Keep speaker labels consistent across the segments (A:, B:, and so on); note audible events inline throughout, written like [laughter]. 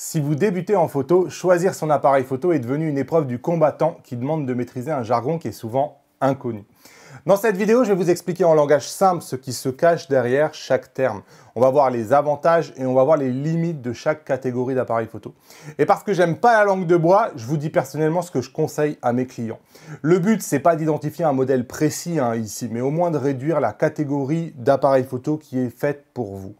A: Si vous débutez en photo, choisir son appareil photo est devenu une épreuve du combattant qui demande de maîtriser un jargon qui est souvent inconnu. Dans cette vidéo, je vais vous expliquer en langage simple ce qui se cache derrière chaque terme. On va voir les avantages et on va voir les limites de chaque catégorie d'appareil photo. Et parce que j'aime pas la langue de bois, je vous dis personnellement ce que je conseille à mes clients. Le but, c'est pas d'identifier un modèle précis hein, ici, mais au moins de réduire la catégorie d'appareil photo qui est faite pour vous.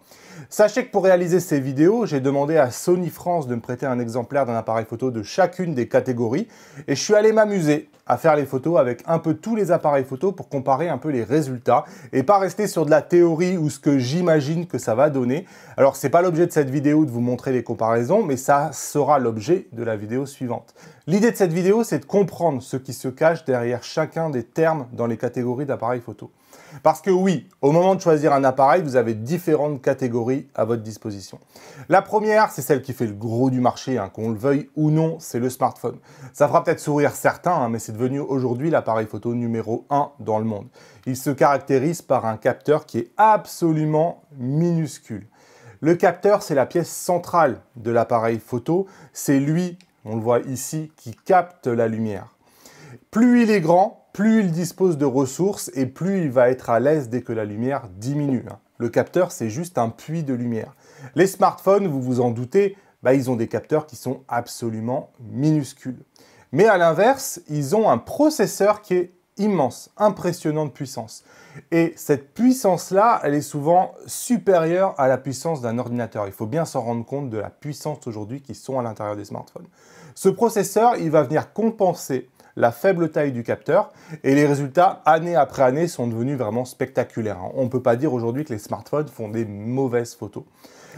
A: Sachez que pour réaliser ces vidéos, j'ai demandé à Sony France de me prêter un exemplaire d'un appareil photo de chacune des catégories et je suis allé m'amuser à faire les photos avec un peu tous les appareils photo pour comparer un peu les résultats et pas rester sur de la théorie ou ce que j'imagine que ça va donner. Alors c'est pas l'objet de cette vidéo de vous montrer les comparaisons, mais ça sera l'objet de la vidéo suivante. L'idée de cette vidéo, c'est de comprendre ce qui se cache derrière chacun des termes dans les catégories d'appareils photo. Parce que oui, au moment de choisir un appareil, vous avez différentes catégories à votre disposition. La première, c'est celle qui fait le gros du marché, hein, qu'on le veuille ou non, c'est le smartphone. Ça fera peut-être sourire certains, hein, mais c'est devenu aujourd'hui l'appareil photo numéro 1 dans le monde. Il se caractérise par un capteur qui est absolument minuscule. Le capteur, c'est la pièce centrale de l'appareil photo. C'est lui, on le voit ici, qui capte la lumière. Plus il est grand, plus il dispose de ressources et plus il va être à l'aise dès que la lumière diminue. Hein. Le capteur, c'est juste un puits de lumière. Les smartphones, vous vous en doutez, bah, ils ont des capteurs qui sont absolument minuscules. Mais à l'inverse, ils ont un processeur qui est immense, impressionnant de puissance. Et cette puissance-là, elle est souvent supérieure à la puissance d'un ordinateur. Il faut bien s'en rendre compte de la puissance aujourd'hui qui sont à l'intérieur des smartphones. Ce processeur, il va venir compenser la faible taille du capteur. Et les résultats, année après année, sont devenus vraiment spectaculaires. Hein. On ne peut pas dire aujourd'hui que les smartphones font des mauvaises photos.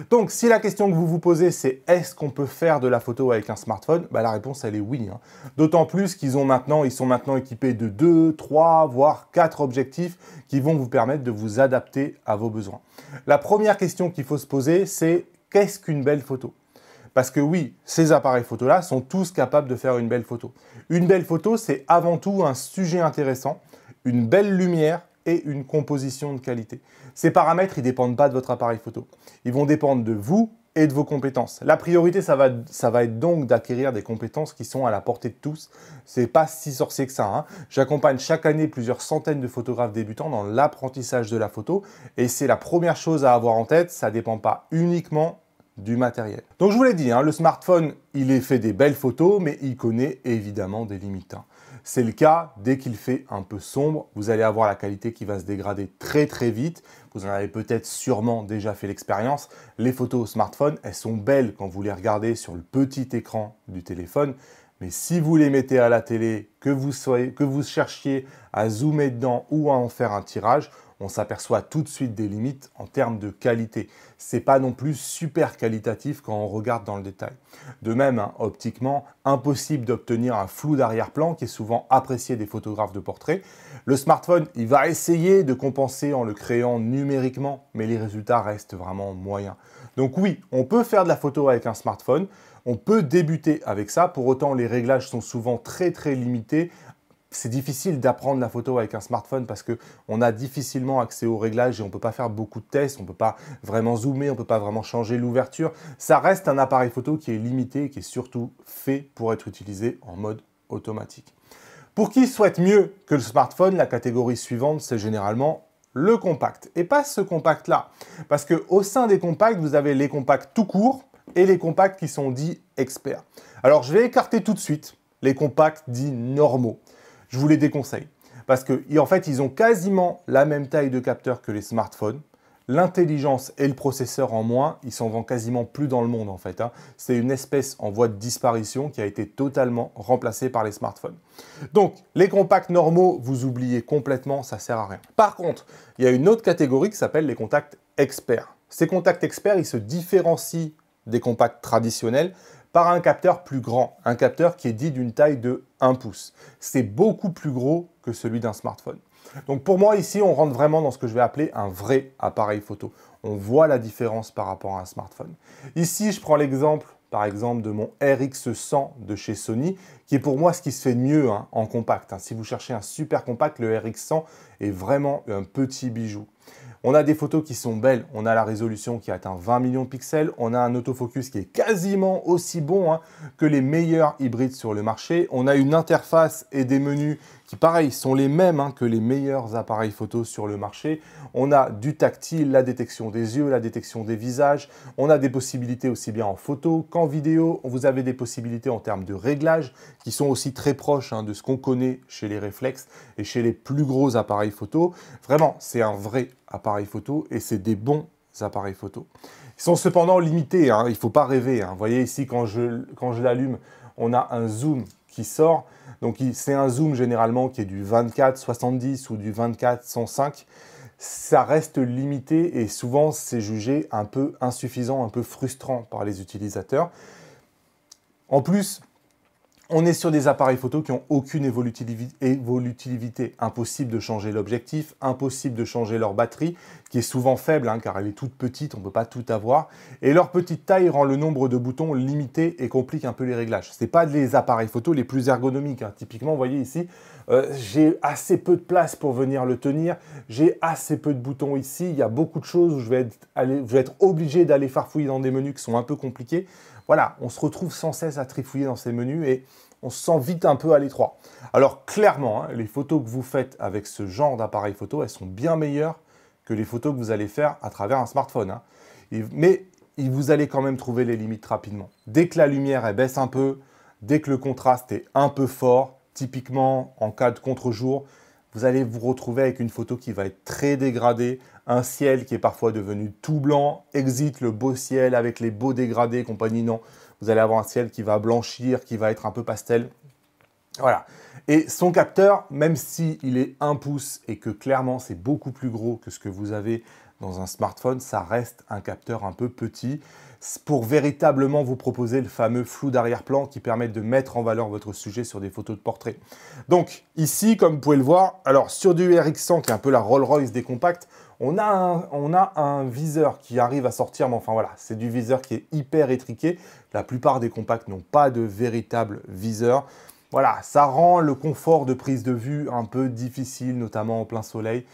A: Donc, si la question que vous vous posez, c'est est-ce qu'on peut faire de la photo avec un smartphone bah, La réponse, elle est oui. Hein. D'autant plus qu'ils ont maintenant, ils sont maintenant équipés de 2, 3, voire 4 objectifs qui vont vous permettre de vous adapter à vos besoins. La première question qu'il faut se poser, c'est qu'est-ce qu'une belle photo parce que oui, ces appareils photo-là sont tous capables de faire une belle photo. Une belle photo, c'est avant tout un sujet intéressant, une belle lumière et une composition de qualité. Ces paramètres, ils ne dépendent pas de votre appareil photo. Ils vont dépendre de vous et de vos compétences. La priorité, ça va, être donc d'acquérir des compétences qui sont à la portée de tous. Ce n'est pas si sorcier que ça. Hein. J'accompagne chaque année plusieurs centaines de photographes débutants dans l'apprentissage de la photo. Et c'est la première chose à avoir en tête. Ça ne dépend pas uniquement matériel. Donc je vous l'ai dit, hein, le smartphone, il est fait des belles photos, mais il connaît évidemment des limites. Hein. C'est le cas dès qu'il fait un peu sombre, vous allez avoir la qualité qui va se dégrader très très vite. Vous en avez peut-être sûrement déjà fait l'expérience. Les photos au smartphone, elles sont belles quand vous les regardez sur le petit écran du téléphone. Mais si vous les mettez à la télé, que vous, soyez, que vous cherchiez à zoomer dedans ou à en faire un tirage, on s'aperçoit tout de suite des limites en termes de qualité. C'est pas non plus super qualitatif quand on regarde dans le détail. De même, hein, optiquement, impossible d'obtenir un flou d'arrière-plan qui est souvent apprécié des photographes de portrait. Le smartphone, il va essayer de compenser en le créant numériquement, mais les résultats restent vraiment moyens. Donc oui, on peut faire de la photo avec un smartphone, on peut débuter avec ça, pour autant les réglages sont souvent très très limités c'est difficile d'apprendre la photo avec un smartphone parce qu'on a difficilement accès aux réglages et on ne peut pas faire beaucoup de tests, on ne peut pas vraiment zoomer, on ne peut pas vraiment changer l'ouverture. Ça reste un appareil photo qui est limité et qui est surtout fait pour être utilisé en mode automatique. Pour qui souhaite mieux que le smartphone, la catégorie suivante, c'est généralement le compact et pas ce compact là parce qu'au sein des compacts, vous avez les compacts tout court et les compacts qui sont dits experts. Alors je vais écarter tout de suite les compacts dits normaux je vous les déconseille. Parce qu'en fait, ils ont quasiment la même taille de capteur que les smartphones. L'intelligence et le processeur en moins, ils s'en vendent quasiment plus dans le monde en fait. Hein. C'est une espèce en voie de disparition qui a été totalement remplacée par les smartphones. Donc les compacts normaux, vous oubliez complètement, ça sert à rien. Par contre, il y a une autre catégorie qui s'appelle les contacts experts. Ces contacts experts, ils se différencient des compacts traditionnels par un capteur plus grand, un capteur qui est dit d'une taille de 1 pouce. C'est beaucoup plus gros que celui d'un smartphone. Donc pour moi ici, on rentre vraiment dans ce que je vais appeler un vrai appareil photo. On voit la différence par rapport à un smartphone. Ici, je prends l'exemple par exemple de mon RX100 de chez Sony, qui est pour moi ce qui se fait mieux hein, en compact. Hein. Si vous cherchez un super compact, le RX100 est vraiment un petit bijou. On a des photos qui sont belles, on a la résolution qui atteint 20 millions de pixels, on a un autofocus qui est quasiment aussi bon hein, que les meilleurs hybrides sur le marché, on a une interface et des menus qui pareil sont les mêmes hein, que les meilleurs appareils photo sur le marché. On a du tactile, la détection des yeux, la détection des visages, on a des possibilités aussi bien en photo qu'en vidéo, vous avez des possibilités en termes de réglages qui sont aussi très proches hein, de ce qu'on connaît chez les réflexes et chez les plus gros appareils photo. Vraiment, c'est un vrai appareil photo et c'est des bons appareils photo. Ils sont cependant limités, hein, il ne faut pas rêver. Vous voyez ici, quand je, quand je l'allume, on a un zoom qui sort. Donc c'est un zoom généralement qui est du 24-70 ou du 24-105. Ça reste limité et souvent c'est jugé un peu insuffisant, un peu frustrant par les utilisateurs. En plus, on est sur des appareils photo qui n'ont aucune évolutivité. Impossible de changer l'objectif, impossible de changer leur batterie, qui est souvent faible, hein, car elle est toute petite, on ne peut pas tout avoir. Et leur petite taille rend le nombre de boutons limité et complique un peu les réglages. Ce n'est pas les appareils photo les plus ergonomiques. Hein. Typiquement, vous voyez ici, euh, j'ai assez peu de place pour venir le tenir, j'ai assez peu de boutons ici, il y a beaucoup de choses où je vais je vais être obligé d'aller farfouiller dans des menus qui sont un peu compliqués voilà, on se retrouve sans cesse à trifouiller dans ces menus et on se sent vite un peu à l'étroit. Alors clairement, hein, les photos que vous faites avec ce genre d'appareil photo, elles sont bien meilleures que les photos que vous allez faire à travers un smartphone. Hein. mais vous allez quand même trouver les limites rapidement. Dès que la lumière baisse un peu, dès que le contraste est un peu fort, typiquement en cas de contre-jour, vous allez vous retrouver avec une photo qui va être très dégradée, un ciel qui est parfois devenu tout blanc, exit le beau ciel avec les beaux dégradés, compagnie, non. Vous allez avoir un ciel qui va blanchir, qui va être un peu pastel. Voilà. Et son capteur, même s'il il est un pouce et que clairement c'est beaucoup plus gros que ce que vous avez dans un smartphone, ça reste un capteur un peu petit pour véritablement vous proposer le fameux flou d'arrière-plan qui permet de mettre en valeur votre sujet sur des photos de portrait. Donc ici, comme vous pouvez le voir, alors sur du RX100 qui est un peu la Rolls-Royce des compacts, on a, un, viseur qui arrive à sortir, mais enfin voilà, c'est du viseur qui est hyper étriqué. La plupart des compacts n'ont pas de véritable viseur. Voilà, ça rend le confort de prise de vue un peu difficile, notamment en plein soleil.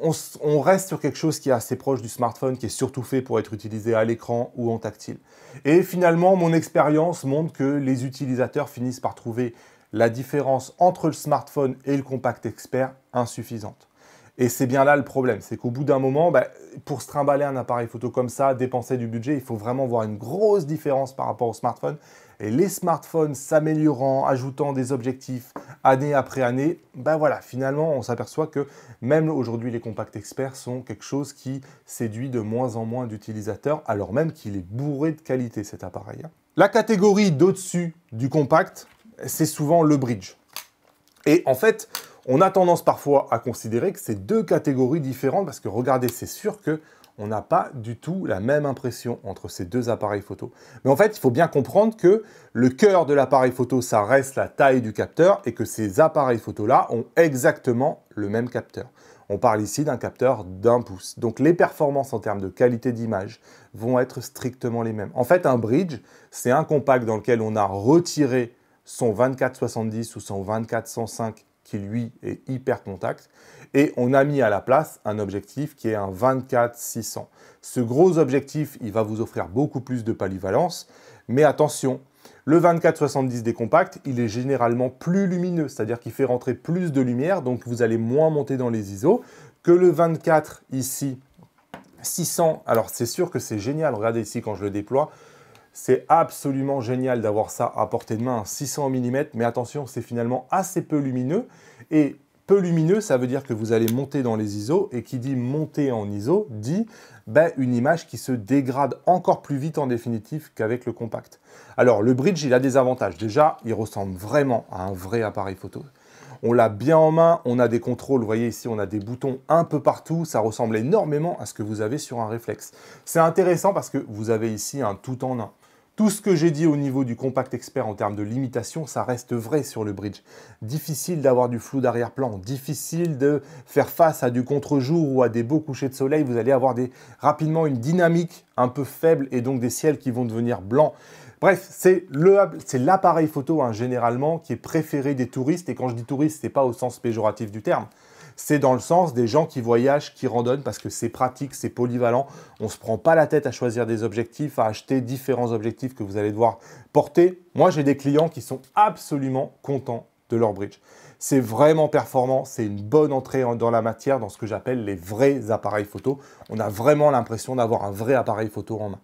A: on, reste sur quelque chose qui est assez proche du smartphone, qui est surtout fait pour être utilisé à l'écran ou en tactile. Et finalement, mon expérience montre que les utilisateurs finissent par trouver la différence entre le smartphone et le compact expert insuffisante. Et c'est bien là le problème, c'est qu'au bout d'un moment, bah, pour se trimballer un appareil photo comme ça, dépenser du budget, il faut vraiment voir une grosse différence par rapport au smartphone. Et les smartphones s'améliorant, ajoutant des objectifs année après année, ben voilà, finalement, on s'aperçoit que même aujourd'hui, les compacts experts sont quelque chose qui séduit de moins en moins d'utilisateurs, alors même qu'il est bourré de qualité cet appareil. Hein. La catégorie d'au-dessus du compact, c'est souvent le bridge. Et en fait, on a tendance parfois à considérer que c'est deux catégories différentes parce que regardez, c'est sûr que on n'a pas du tout la même impression entre ces deux appareils photo. Mais en fait, il faut bien comprendre que le cœur de l'appareil photo, ça reste la taille du capteur et que ces appareils photo-là ont exactement le même capteur. On parle ici d'un capteur d'un pouce. Donc les performances en termes de qualité d'image vont être strictement les mêmes. En fait, un bridge, c'est un compact dans lequel on a retiré son 24-70 ou son 24-105 qui lui est hyper contact. Et on a mis à la place un objectif qui est un 24-600. Ce gros objectif, il va vous offrir beaucoup plus de polyvalence, mais attention, le 24-70 compacts, il est généralement plus lumineux, c'est-à-dire qu'il fait rentrer plus de lumière, donc vous allez moins monter dans les ISO que le 24 ici 600, alors c'est sûr que c'est génial, regardez ici quand je le déploie, c'est absolument génial d'avoir ça à portée de main, 600 mm, mais attention, c'est finalement assez peu lumineux. Et peu lumineux, ça veut dire que vous allez monter dans les ISO, et qui dit monter en ISO, dit ben, une image qui se dégrade encore plus vite en définitive qu'avec le compact. Alors le bridge, il a des avantages. Déjà, il ressemble vraiment à un vrai appareil photo. On l'a bien en main, on a des contrôles, vous voyez ici, on a des boutons un peu partout, ça ressemble énormément à ce que vous avez sur un réflexe. C'est intéressant parce que vous avez ici un tout en un. Tout ce que j'ai dit au niveau du compact expert en termes de limitation, ça reste vrai sur le bridge. Difficile d'avoir du flou d'arrière-plan, difficile de faire face à du contre-jour ou à des beaux couchers de soleil. Vous allez avoir rapidement une dynamique un peu faible et donc des ciels qui vont devenir blancs. Bref, c'est l'appareil photo hein, généralement qui est préféré des touristes. Et quand je dis touriste, ce n'est pas au sens péjoratif du terme c'est dans le sens des gens qui voyagent, qui randonnent, parce que c'est pratique, c'est polyvalent. On ne se prend pas la tête à choisir des objectifs, à acheter différents objectifs que vous allez devoir porter. Moi, j'ai des clients qui sont absolument contents de leur bridge. C'est vraiment performant, c'est une bonne entrée dans la matière, dans ce que j'appelle les vrais appareils photo. On a vraiment l'impression d'avoir un vrai appareil photo en main.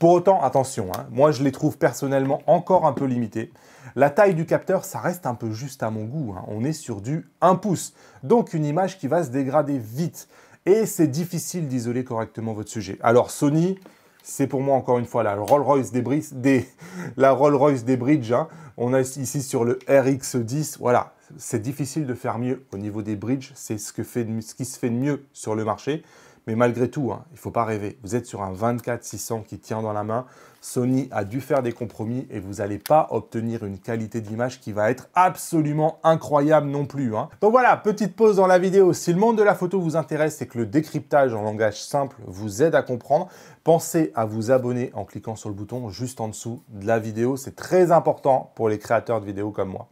A: Pour autant, attention, hein, moi je les trouve personnellement encore un peu limités. La taille du capteur, ça reste un peu juste à mon goût. Hein. On est sur du 1 pouce, donc une image qui va se dégrader vite. Et c'est difficile d'isoler correctement votre sujet. Alors Sony, c'est pour moi encore une fois la Rolls-Royce des, des, [laughs] la Rolls -Royce des bridges. Hein. On est ici sur le RX10, voilà, c'est difficile de faire mieux au niveau des bridges. C'est ce, ce qui se fait de mieux sur le marché. Mais malgré tout, hein, il ne faut pas rêver. Vous êtes sur un 24-600 qui tient dans la main. Sony a dû faire des compromis et vous n'allez pas obtenir une qualité d'image qui va être absolument incroyable non plus. Hein. Donc voilà, petite pause dans la vidéo. Si le monde de la photo vous intéresse et que le décryptage en langage simple vous aide à comprendre, pensez à vous abonner en cliquant sur le bouton juste en dessous de la vidéo. C'est très important pour les créateurs de vidéos comme moi.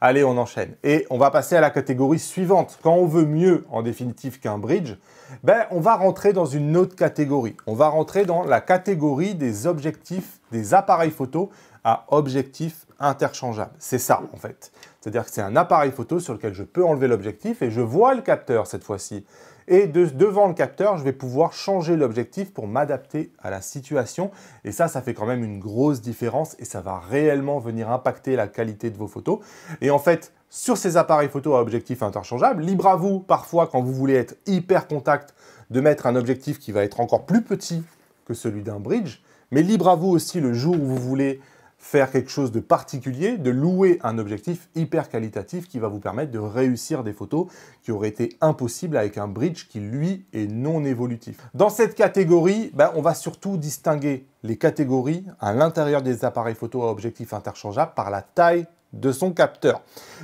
A: Allez, on enchaîne. Et on va passer à la catégorie suivante. Quand on veut mieux, en définitive, qu'un bridge, ben, on va rentrer dans une autre catégorie. On va rentrer dans la catégorie des objectifs, des appareils photo à objectifs interchangeables. C'est ça, en fait. C'est-à-dire que c'est un appareil photo sur lequel je peux enlever l'objectif et je vois le capteur cette fois-ci. Et devant le capteur, je vais pouvoir changer l'objectif pour m'adapter à la situation. Et ça, ça fait quand même une grosse différence et ça va réellement venir impacter la qualité de vos photos. Et en fait, sur ces appareils photo à objectifs interchangeables, libre à vous, parfois, quand vous voulez être hyper contact, de mettre un objectif qui va être encore plus petit que celui d'un bridge. Mais libre à vous aussi le jour où vous voulez faire quelque chose de particulier, de louer un objectif hyper qualitatif qui va vous permettre de réussir des photos qui auraient été impossibles avec un bridge qui, lui, est non évolutif. Dans cette catégorie, ben, on va surtout distinguer les catégories à l'intérieur des appareils photo à objectifs interchangeables par la taille de son capteur.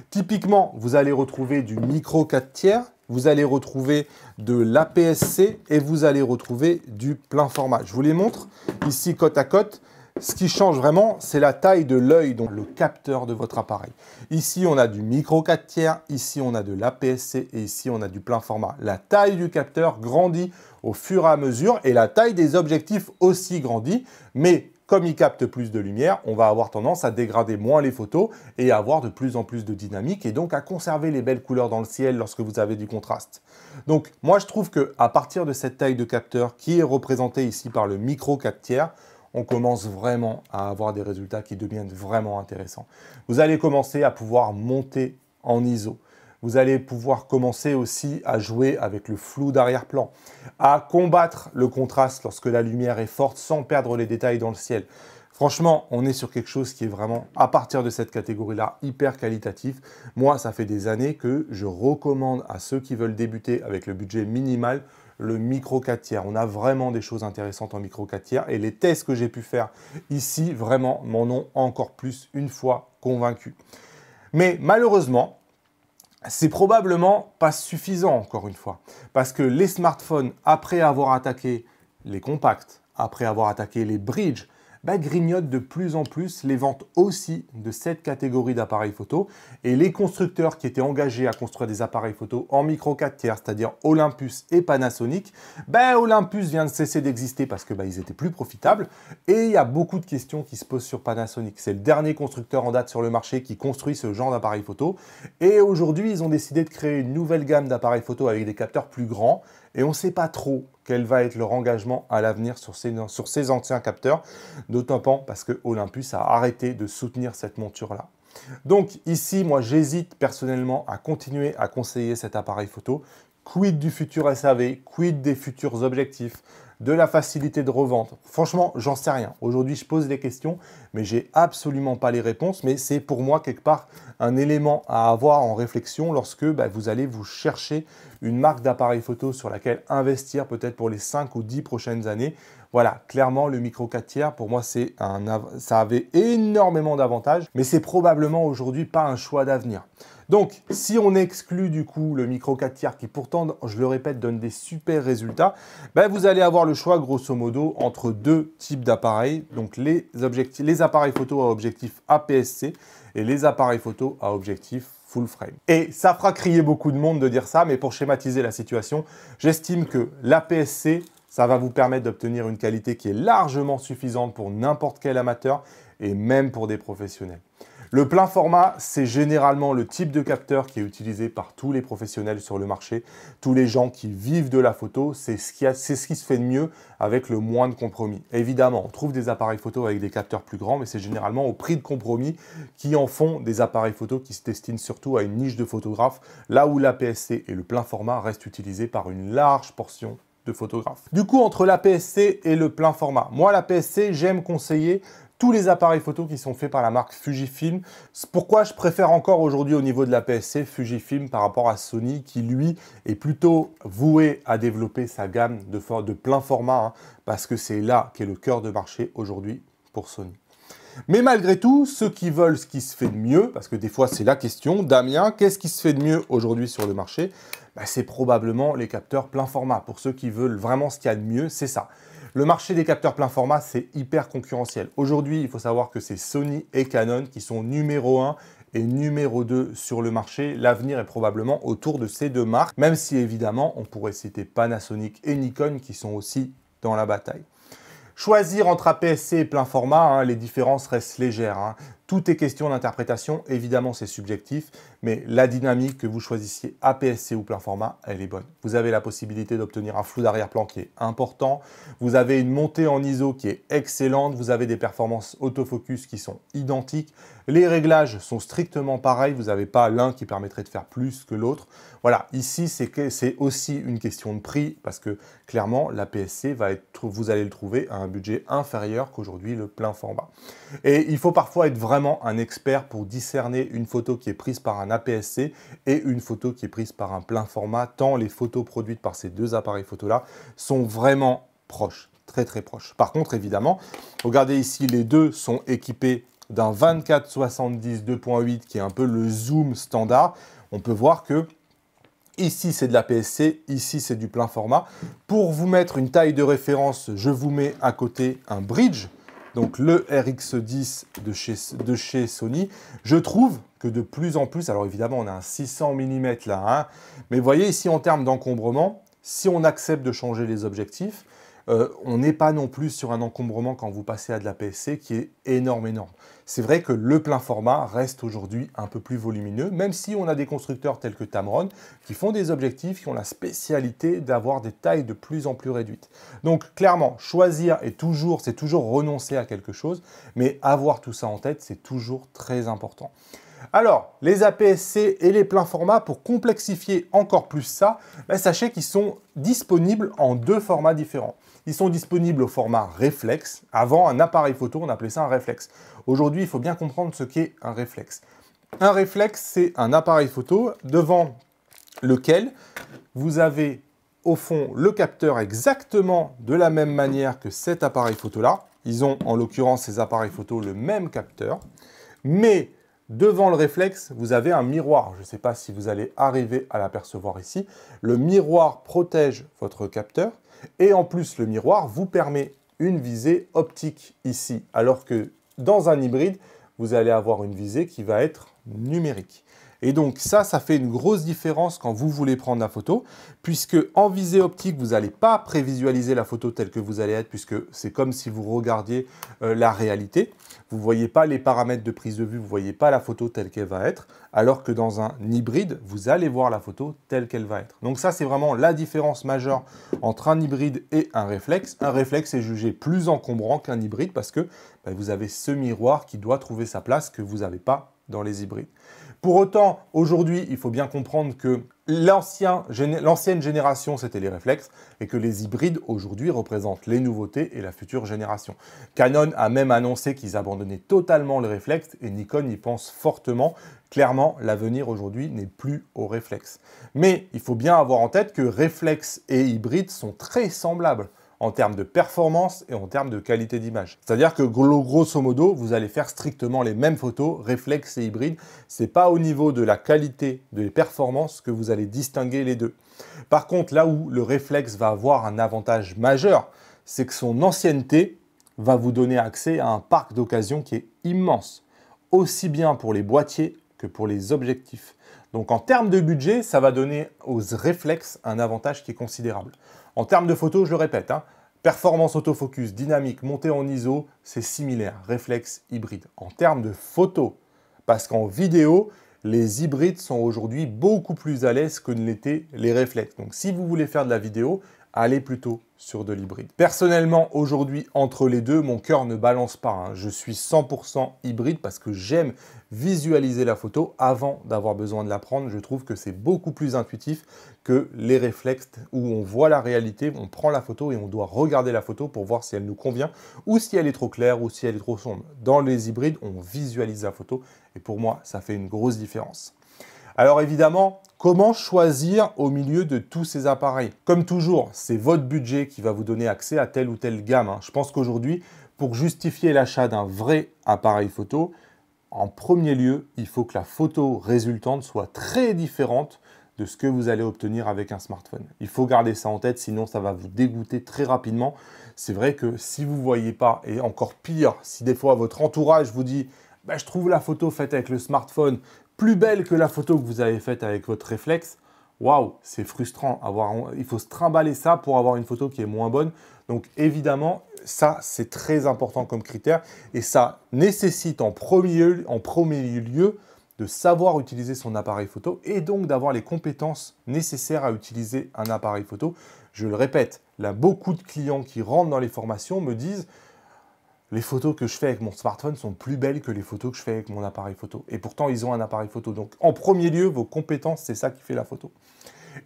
A: Typiquement, vous allez retrouver du micro 4 tiers, vous allez retrouver de l'APS-C et vous allez retrouver du plein format. Je vous les montre ici côte à côte. Ce qui change vraiment, c'est la taille de l'œil, donc le capteur de votre appareil. Ici, on a du micro 4 tiers, ici, on a de l'APS-C et ici, on a du plein format. La taille du capteur grandit au fur et à mesure et la taille des objectifs aussi grandit, mais comme il capte plus de lumière, on va avoir tendance à dégrader moins les photos et à avoir de plus en plus de dynamique et donc à conserver les belles couleurs dans le ciel lorsque vous avez du contraste. Donc moi je trouve que à partir de cette taille de capteur qui est représentée ici par le micro 4 tiers, on commence vraiment à avoir des résultats qui deviennent vraiment intéressants. Vous allez commencer à pouvoir monter en ISO. Vous allez pouvoir commencer aussi à jouer avec le flou d'arrière-plan, à combattre le contraste lorsque la lumière est forte sans perdre les détails dans le ciel. Franchement, on est sur quelque chose qui est vraiment, à partir de cette catégorie-là, hyper qualitatif. Moi, ça fait des années que je recommande à ceux qui veulent débuter avec le budget minimal le micro 4 tiers. On a vraiment des choses intéressantes en micro 4 tiers et les tests que j'ai pu faire ici, vraiment, m'en ont encore plus une fois convaincu. Mais malheureusement, c'est probablement pas suffisant encore une fois parce que les smartphones, après avoir attaqué les compacts, après avoir attaqué les bridges, bah, grignote grignotent de plus en plus les ventes aussi de cette catégorie d'appareils photo. Et les constructeurs qui étaient engagés à construire des appareils photo en micro 4 tiers, c'est-à-dire Olympus et Panasonic, bah, Olympus vient de cesser d'exister parce que bah, ils étaient plus profitables. Et il y a beaucoup de questions qui se posent sur Panasonic. C'est le dernier constructeur en date sur le marché qui construit ce genre d'appareil photo. Et aujourd'hui, ils ont décidé de créer une nouvelle gamme d'appareils photo avec des capteurs plus grands et on ne sait pas trop quel va être leur engagement à l'avenir sur ces, anciens capteurs, d'autant pas parce que Olympus a arrêté de soutenir cette monture-là. Donc ici, moi j'hésite personnellement à continuer à conseiller cet appareil photo. Quid du futur SAV Quid des futurs objectifs de la facilité de revente Franchement, j'en sais rien. Aujourd'hui, je pose des questions, mais j'ai absolument pas les réponses. Mais c'est pour moi quelque part un élément à avoir en réflexion lorsque bah, vous allez vous chercher une marque d'appareil photo sur laquelle investir peut-être pour les 5 ou 10 prochaines années. Voilà, clairement, le micro 4 tiers, pour moi, c'est un, ça avait énormément d'avantages, mais c'est probablement aujourd'hui pas un choix d'avenir. Donc, si on exclut du coup le micro 4 tiers qui pourtant, je le répète, donne des super résultats, ben, vous allez avoir le choix grosso modo entre deux types d'appareils, donc les, les appareils photo à objectif APS-C et les appareils photo à objectif full frame. Et ça fera crier beaucoup de monde de dire ça, mais pour schématiser la situation, j'estime que l'APS-C, ça va vous permettre d'obtenir une qualité qui est largement suffisante pour n'importe quel amateur et même pour des professionnels. Le plein format, c'est généralement le type de capteur qui est utilisé par tous les professionnels sur le marché, tous les gens qui vivent de la photo, c'est ce, qui se fait de mieux avec le moins de compromis. Évidemment, on trouve des appareils photo avec des capteurs plus grands, mais c'est généralement au prix de compromis qui en font des appareils photo qui se destinent surtout à une niche de photographes, là où la c et le plein format restent utilisés par une large portion de photographes. Du coup, entre la PSC et le plein format, moi la PSC, j'aime conseiller tous les appareils photo qui sont faits par la marque Fujifilm. Pourquoi je préfère encore aujourd'hui au niveau de la PSC Fujifilm par rapport à Sony qui lui est plutôt voué à développer sa gamme de, plein format hein, parce que c'est là qu'est le cœur de marché aujourd'hui pour Sony. Mais malgré tout, ceux qui veulent ce qui se fait de mieux, parce que des fois c'est la question, Damien, qu'est-ce qui se fait de mieux aujourd'hui sur le marché bah, C'est probablement les capteurs plein format. Pour ceux qui veulent vraiment ce qu'il y a de mieux, c'est ça. Le marché des capteurs plein format, c'est hyper concurrentiel. Aujourd'hui, il faut savoir que c'est Sony et Canon qui sont numéro 1 et numéro 2 sur le marché, l'avenir est probablement autour de ces deux marques, même si évidemment on pourrait citer Panasonic et Nikon qui sont aussi dans la bataille. Choisir entre APS-C et plein format, hein, les différences restent légères. Hein. Tout est question d'interprétation, évidemment c'est subjectif, mais la dynamique que vous choisissiez APS-C ou plein format, elle est bonne. Vous avez la possibilité d'obtenir un flou d'arrière-plan qui est important, vous avez une montée en ISO qui est excellente, vous avez des performances autofocus qui sont identiques, les réglages sont strictement pareils, vous n'avez pas l'un qui permettrait de faire plus que l'autre. Voilà, ici c'est aussi une question de prix, parce que clairement la c va être, vous allez le trouver à un budget inférieur qu'aujourd'hui le plein format. Et il faut parfois être vraiment un expert pour discerner une photo qui est prise par un APS-C et une photo qui est prise par un plein format, tant les photos produites par ces deux appareils photo-là sont vraiment proches, très très proches. Par contre, évidemment, regardez ici, les deux sont équipés d'un 24-70 2.8 qui est un peu le zoom standard. On peut voir que Ici, c'est de la PSC, ici, c'est du plein format. Pour vous mettre une taille de référence, je vous mets à côté un bridge donc le RX10 de chez, Sony. Je trouve que de plus en plus, alors évidemment on a un 600 mm là, hein, mais vous voyez ici en termes d'encombrement, si on accepte de changer les objectifs, euh, on n'est pas non plus sur un encombrement quand vous passez à de la PSC qui est énorme, énorme. C'est vrai que le plein format reste aujourd'hui un peu plus volumineux, même si on a des constructeurs tels que Tamron qui font des objectifs qui ont la spécialité d'avoir des tailles de plus en plus réduites. Donc clairement, choisir est toujours, c'est toujours renoncer à quelque chose, mais avoir tout ça en tête, c'est toujours très important. Alors, les aps et les pleins formats, pour complexifier encore plus ça, ben, sachez qu'ils sont disponibles en deux formats différents sont disponibles au format réflexe. Avant, un appareil photo, on appelait ça un réflexe. Aujourd'hui, il faut bien comprendre ce qu'est un réflexe. Un réflexe, c'est un appareil photo devant lequel vous avez au fond le capteur exactement de la même manière que cet appareil photo-là. Ils ont en l'occurrence ces appareils photo le même capteur, mais devant le réflexe, vous avez un miroir. Je ne sais pas si vous allez arriver à l'apercevoir ici. Le miroir protège votre capteur et en plus, le miroir vous permet une visée optique ici, alors que dans un hybride, vous allez avoir une visée qui va être numérique. Et donc ça, ça fait une grosse différence quand vous voulez prendre la photo, puisque en visée optique, vous n'allez pas prévisualiser la photo telle que vous allez être, puisque c'est comme si vous regardiez euh, la réalité. Vous ne voyez pas les paramètres de prise de vue, vous ne voyez pas la photo telle qu'elle va être, alors que dans un hybride, vous allez voir la photo telle qu'elle va être. Donc ça, c'est vraiment la différence majeure entre un hybride et un réflexe. Un réflexe est jugé plus encombrant qu'un hybride parce que ben, vous avez ce miroir qui doit trouver sa place que vous n'avez pas dans les hybrides. Pour autant, aujourd'hui, il faut bien comprendre que l'ancienne génération, c'était les réflexes, et que les hybrides, aujourd'hui, représentent les nouveautés et la future génération. Canon a même annoncé qu'ils abandonnaient totalement le réflexe, et Nikon y pense fortement. Clairement, l'avenir aujourd'hui n'est plus au réflexe. Mais il faut bien avoir en tête que réflexes et hybrides sont très semblables en termes de performance et en termes de qualité d'image. C'est-à-dire que grosso modo, vous allez faire strictement les mêmes photos, réflexes et hybrides. n'est pas au niveau de la qualité des performances que vous allez distinguer les deux. Par contre, là où le réflexe va avoir un avantage majeur, c'est que son ancienneté va vous donner accès à un parc d'occasion qui est immense, aussi bien pour les boîtiers que pour les objectifs. Donc en termes de budget, ça va donner aux réflexes un avantage qui est considérable. En termes de photos, je le répète, hein, performance autofocus, dynamique, montée en ISO, c'est similaire, réflexe hybride. En termes de photos, parce qu'en vidéo, les hybrides sont aujourd'hui beaucoup plus à l'aise que ne l'étaient les réflexes. Donc si vous voulez faire de la vidéo, allez plutôt sur de l'hybride. Personnellement, aujourd'hui, entre les deux, mon cœur ne balance pas. Hein. Je suis 100% hybride parce que j'aime visualiser la photo avant d'avoir besoin de la prendre. Je trouve que c'est beaucoup plus intuitif que les réflexes où on voit la réalité, on prend la photo et on doit regarder la photo pour voir si elle nous convient ou si elle est trop claire ou si elle est trop sombre. Dans les hybrides, on visualise la photo et pour moi, ça fait une grosse différence. Alors évidemment, comment choisir au milieu de tous ces appareils Comme toujours, c'est votre budget qui va vous donner accès à telle ou telle gamme. Hein. Je pense qu'aujourd'hui, pour justifier l'achat d'un vrai appareil photo, en premier lieu, il faut que la photo résultante soit très différente de ce que vous allez obtenir avec un smartphone. Il faut garder ça en tête, sinon ça va vous dégoûter très rapidement. C'est vrai que si vous ne voyez pas, et encore pire, si des fois votre entourage vous dit bah, je trouve la photo faite avec le smartphone plus belle que la photo que vous avez faite avec votre réflexe, waouh, c'est frustrant. Avoir, il faut se trimballer ça pour avoir une photo qui est moins bonne. Donc évidemment, ça, c'est très important comme critère. Et ça nécessite en premier, en premier lieu de savoir utiliser son appareil photo et donc d'avoir les compétences nécessaires à utiliser un appareil photo. Je le répète, là, beaucoup de clients qui rentrent dans les formations me disent les photos que je fais avec mon smartphone sont plus belles que les photos que je fais avec mon appareil photo. Et pourtant, ils ont un appareil photo. Donc, en premier lieu, vos compétences, c'est ça qui fait la photo.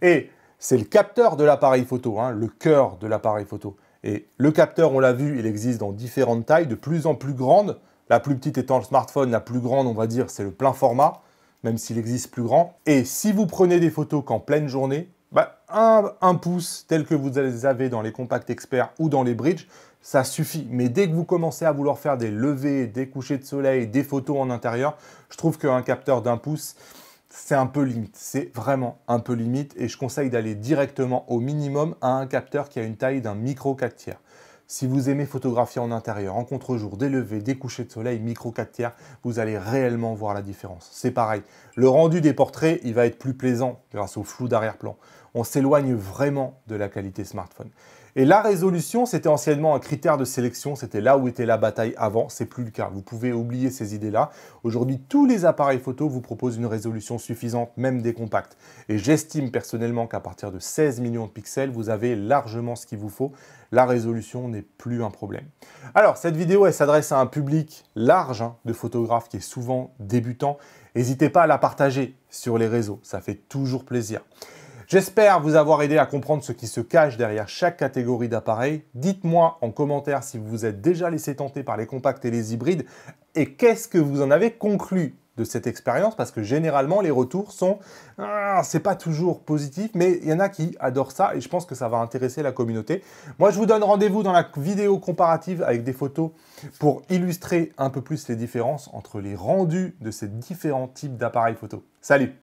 A: Et c'est le capteur de l'appareil photo, hein, le cœur de l'appareil photo. Et le capteur, on l'a vu, il existe dans différentes tailles, de plus en plus grandes. La plus petite étant le smartphone, la plus grande, on va dire, c'est le plein format, même s'il existe plus grand. Et si vous prenez des photos qu'en pleine journée, bah, un, pouce tel que vous les avez dans les compacts experts ou dans les bridges, ça suffit. Mais dès que vous commencez à vouloir faire des levées, des couchers de soleil, des photos en intérieur, je trouve qu'un capteur d'un pouce, c'est un peu limite. C'est vraiment un peu limite et je conseille d'aller directement au minimum à un capteur qui a une taille d'un micro 4 tiers. Si vous aimez photographier en intérieur, en contre-jour, des levées, des couchers de soleil, micro 4 tiers, vous allez réellement voir la différence. C'est pareil. Le rendu des portraits, il va être plus plaisant grâce au flou d'arrière-plan on s'éloigne vraiment de la qualité smartphone. Et la résolution, c'était anciennement un critère de sélection, c'était là où était la bataille avant, c'est plus le cas. Vous pouvez oublier ces idées-là. Aujourd'hui, tous les appareils photo vous proposent une résolution suffisante, même des compacts. Et j'estime personnellement qu'à partir de 16 millions de pixels, vous avez largement ce qu'il vous faut. La résolution n'est plus un problème. Alors, cette vidéo, elle s'adresse à un public large hein, de photographes qui est souvent débutant. N'hésitez pas à la partager sur les réseaux, ça fait toujours plaisir. J'espère vous avoir aidé à comprendre ce qui se cache derrière chaque catégorie d'appareils. Dites-moi en commentaire si vous vous êtes déjà laissé tenter par les compacts et les hybrides et qu'est-ce que vous en avez conclu de cette expérience parce que généralement les retours sont ah, c'est pas toujours positif mais il y en a qui adorent ça et je pense que ça va intéresser la communauté. Moi je vous donne rendez-vous dans la vidéo comparative avec des photos pour illustrer un peu plus les différences entre les rendus de ces différents types d'appareils photo. Salut